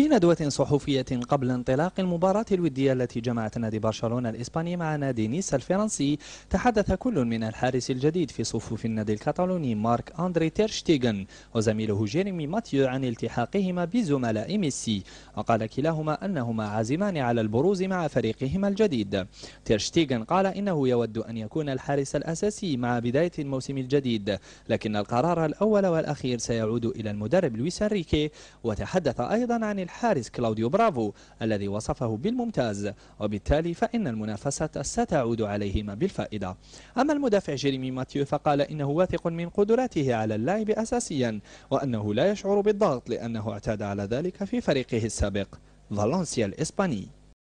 في ندوة صحفية قبل انطلاق المباراة الودية التي جمعت نادي برشلونة الإسباني مع نادي نيس الفرنسي تحدث كل من الحارس الجديد في صفوف النادي الكتالوني مارك أندري تيرشتيغن وزميله جيريمي ماتيو عن التحاقهما بزملاء ميسي وقال كلاهما أنهما عازمان على البروز مع فريقهما الجديد تيرشتيغن قال إنه يود أن يكون الحارس الأساسي مع بداية الموسم الجديد لكن القرار الأول والأخير سيعود إلى المدرب لويس أنريكي وتحدث أيضا عن الحارس كلاوديو برافو الذي وصفه بالممتاز وبالتالي فإن المنافسة ستعود عليهما بالفائدة أما المدافع جيريمي ماتيو فقال إنه واثق من قدراته على اللعب أساسيا وأنه لا يشعر بالضغط لأنه اعتاد على ذلك في فريقه السابق فالنسيا الإسباني